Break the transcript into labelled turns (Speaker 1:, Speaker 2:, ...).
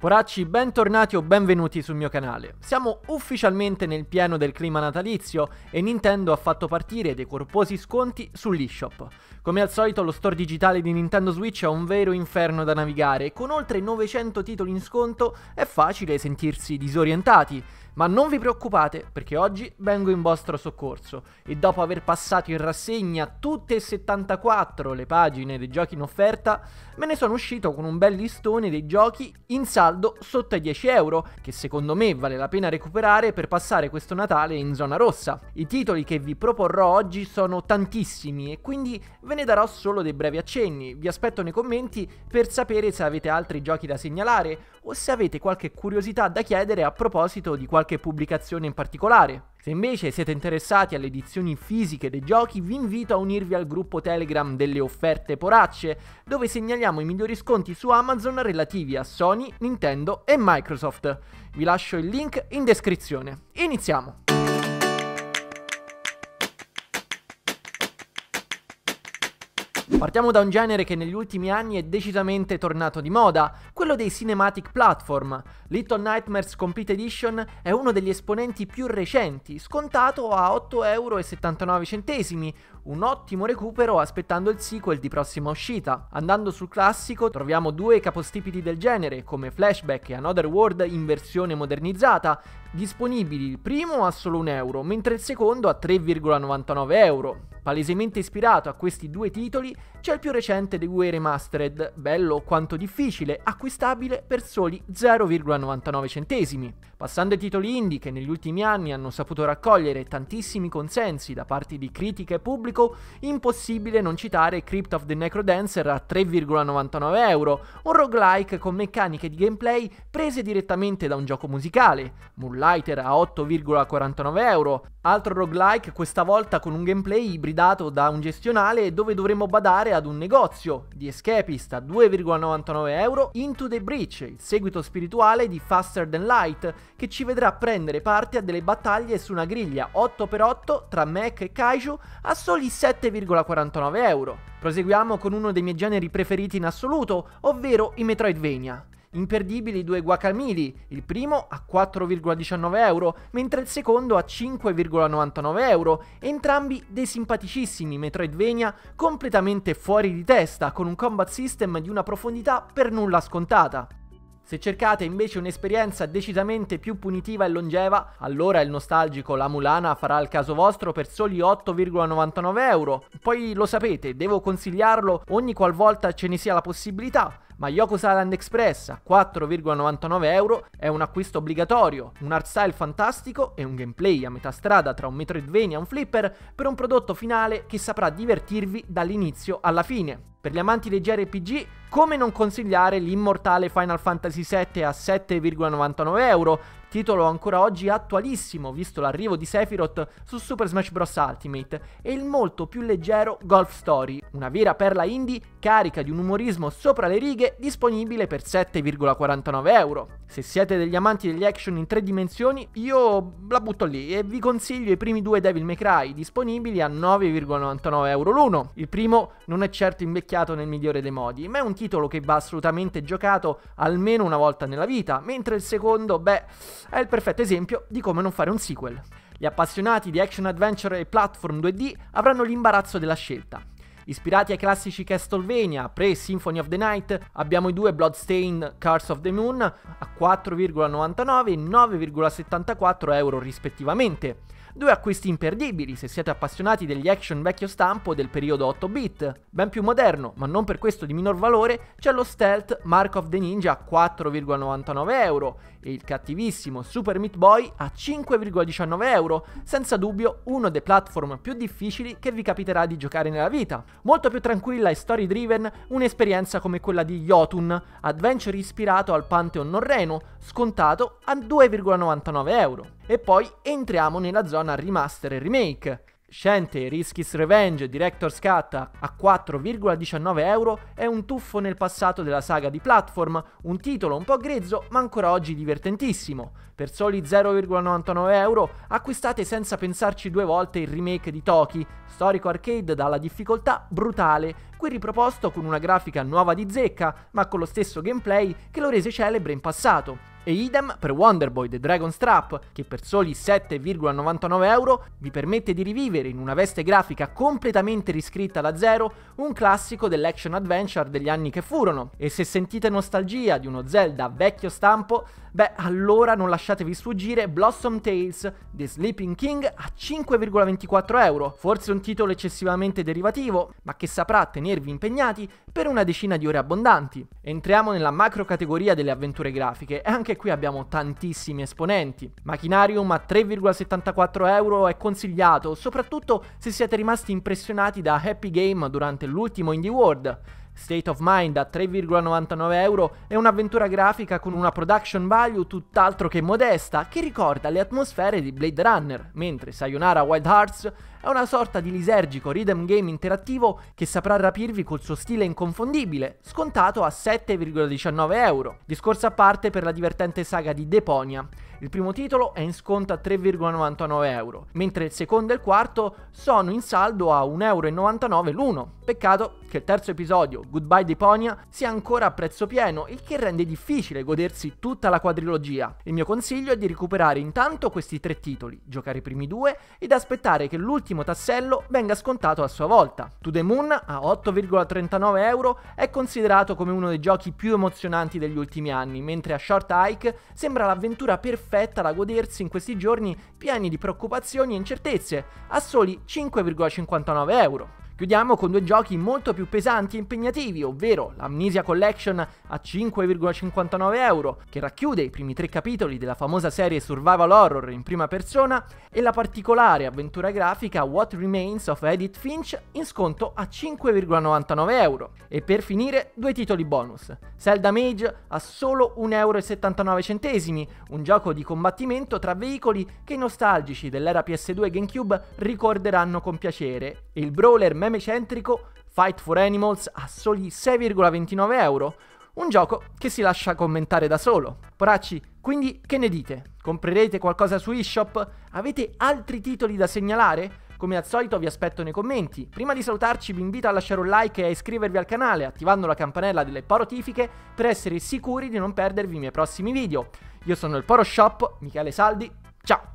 Speaker 1: Poracci, bentornati o benvenuti sul mio canale. Siamo ufficialmente nel pieno del clima natalizio e Nintendo ha fatto partire dei corposi sconti sull'eShop. Come al solito lo store digitale di Nintendo Switch è un vero inferno da navigare e con oltre 900 titoli in sconto è facile sentirsi disorientati. Ma non vi preoccupate perché oggi vengo in vostro soccorso e dopo aver passato in rassegna tutte e 74 le pagine dei giochi in offerta, me ne sono uscito con un bel listone dei giochi in sala saldo sotto i 10 euro, che secondo me vale la pena recuperare per passare questo Natale in zona rossa. I titoli che vi proporrò oggi sono tantissimi e quindi ve ne darò solo dei brevi accenni. Vi aspetto nei commenti per sapere se avete altri giochi da segnalare o se avete qualche curiosità da chiedere a proposito di qualche pubblicazione in particolare. Se invece siete interessati alle edizioni fisiche dei giochi, vi invito a unirvi al gruppo Telegram delle offerte poracce, dove segnaliamo i migliori sconti su Amazon relativi a Sony, Nintendo e Microsoft. Vi lascio il link in descrizione. Iniziamo! Partiamo da un genere che negli ultimi anni è decisamente tornato di moda, quello dei cinematic platform. Little Nightmares Complete Edition è uno degli esponenti più recenti, scontato a 8,79€, un ottimo recupero aspettando il sequel di prossima uscita. Andando sul classico troviamo due capostipiti del genere, come Flashback e Another World in versione modernizzata, disponibili il primo a solo 1 euro, mentre il secondo a 3,99 euro. Palesemente ispirato a questi due titoli, c'è il più recente The Way remastered, bello quanto difficile, acquistabile per soli 0,99 centesimi. Passando ai titoli indie che negli ultimi anni hanno saputo raccogliere tantissimi consensi da parte di critica e pubblico, impossibile non citare Crypt of the Necrodancer a 3,99€, un roguelike con meccaniche di gameplay prese direttamente da un gioco musicale, Moonlighter a 8,49€, altro roguelike questa volta con un gameplay ibrido dato da un gestionale dove dovremmo badare ad un negozio di Escapist a 2,99 euro Into the Breach, il seguito spirituale di Faster Than Light, che ci vedrà prendere parte a delle battaglie su una griglia 8x8 tra mech e kaiju a soli 7,49 euro. Proseguiamo con uno dei miei generi preferiti in assoluto, ovvero i Metroidvania. Imperdibili due guacamili, il primo a 4,19 euro, mentre il secondo a 5,99 euro, entrambi dei simpaticissimi Metroidvania completamente fuori di testa, con un combat system di una profondità per nulla scontata. Se cercate invece un'esperienza decisamente più punitiva e longeva, allora il nostalgico La Mulana farà il caso vostro per soli 8,99 euro. Poi lo sapete, devo consigliarlo ogni qualvolta ce ne sia la possibilità, ma Yoko Island Express a 4,99 euro è un acquisto obbligatorio, un art style fantastico e un gameplay a metà strada tra un Metroidvania e un flipper per un prodotto finale che saprà divertirvi dall'inizio alla fine. Per gli amanti dei JRPG, come non consigliare l'immortale Final Fantasy VII a 7,99€ titolo ancora oggi attualissimo visto l'arrivo di Sephiroth su Super Smash Bros. Ultimate, e il molto più leggero Golf Story, una vera perla indie carica di un umorismo sopra le righe disponibile per 7,49€. Se siete degli amanti degli action in tre dimensioni, io la butto lì e vi consiglio i primi due Devil May Cry disponibili a 9,99€ l'uno. Il primo non è certo invecchiato nel migliore dei modi, ma è un titolo che va assolutamente giocato almeno una volta nella vita, mentre il secondo, beh è il perfetto esempio di come non fare un sequel. Gli appassionati di action adventure e platform 2D avranno l'imbarazzo della scelta. Ispirati ai classici Castlevania, pre-Symphony of the Night, abbiamo i due Bloodstained Curse of the Moon a 4,99 e 9,74 euro rispettivamente. Due acquisti imperdibili se siete appassionati degli action vecchio stampo del periodo 8-bit. Ben più moderno, ma non per questo di minor valore, c'è lo Stealth Mark of the Ninja a 4,99 euro e il cattivissimo Super Meat Boy a 5,19 euro, senza dubbio uno dei platform più difficili che vi capiterà di giocare nella vita. Molto più tranquilla e story driven un'esperienza come quella di Jotun, adventure ispirato al Pantheon norreno, scontato a 2,99 euro. E poi entriamo nella zona remaster e remake. Scente Risky's Revenge Director's Cut a 4,19 euro è un tuffo nel passato della saga di platform, un titolo un po' grezzo ma ancora oggi divertentissimo. Per soli 0,99 euro acquistate senza pensarci due volte il remake di Toki, storico arcade dalla difficoltà brutale, qui riproposto con una grafica nuova di zecca ma con lo stesso gameplay che lo rese celebre in passato. E idem per Wonderboy The Dragon Strap, che per soli 7,99€ vi permette di rivivere in una veste grafica completamente riscritta da zero un classico dell'action adventure degli anni che furono. E se sentite nostalgia di uno Zelda vecchio stampo, beh allora non lasciatevi sfuggire Blossom Tales The Sleeping King a 5,24€, forse un titolo eccessivamente derivativo, ma che saprà tenervi impegnati per una decina di ore abbondanti. Entriamo nella macro categoria delle avventure grafiche e anche anche qui abbiamo tantissimi esponenti. Machinarium a 3,74 euro è consigliato, soprattutto se siete rimasti impressionati da Happy Game durante l'ultimo Indie World. State of Mind a 3,99 euro è un'avventura grafica con una production value tutt'altro che modesta, che ricorda le atmosfere di Blade Runner, mentre Sayonara Wild Hearts è una sorta di lisergico rhythm game interattivo che saprà rapirvi col suo stile inconfondibile, scontato a 7,19 euro. Discorso a parte per la divertente saga di Deponia. Il primo titolo è in sconto a 3,99 euro, mentre il secondo e il quarto sono in saldo a 1,99 euro l'uno. Peccato che il terzo episodio, Goodbye Deponia, sia ancora a prezzo pieno, il che rende difficile godersi tutta la quadrilogia. Il mio consiglio è di recuperare intanto questi tre titoli, giocare i primi due ed aspettare che l'ultimo ultimo tassello venga scontato a sua volta. To the Moon a 8,39 euro è considerato come uno dei giochi più emozionanti degli ultimi anni, mentre a Short Hike sembra l'avventura perfetta da godersi in questi giorni pieni di preoccupazioni e incertezze, a soli 5,59 euro. Chiudiamo con due giochi molto più pesanti e impegnativi, ovvero l'Amnesia Collection a 5,59 euro, che racchiude i primi tre capitoli della famosa serie survival horror in prima persona, e la particolare avventura grafica What Remains of Edith Finch in sconto a 5,99 euro. E per finire due titoli bonus, Zelda Mage a solo 1,79 euro, un gioco di combattimento tra veicoli che i nostalgici dell'era PS2 e GameCube ricorderanno con piacere, e il brawler Memory meme centrico Fight for Animals a soli 6,29 euro. Un gioco che si lascia commentare da solo. Poracci, quindi che ne dite? Comprerete qualcosa su eShop? Avete altri titoli da segnalare? Come al solito vi aspetto nei commenti. Prima di salutarci vi invito a lasciare un like e a iscrivervi al canale attivando la campanella delle porotifiche per essere sicuri di non perdervi i miei prossimi video. Io sono il Poroshop, Michele Saldi, ciao!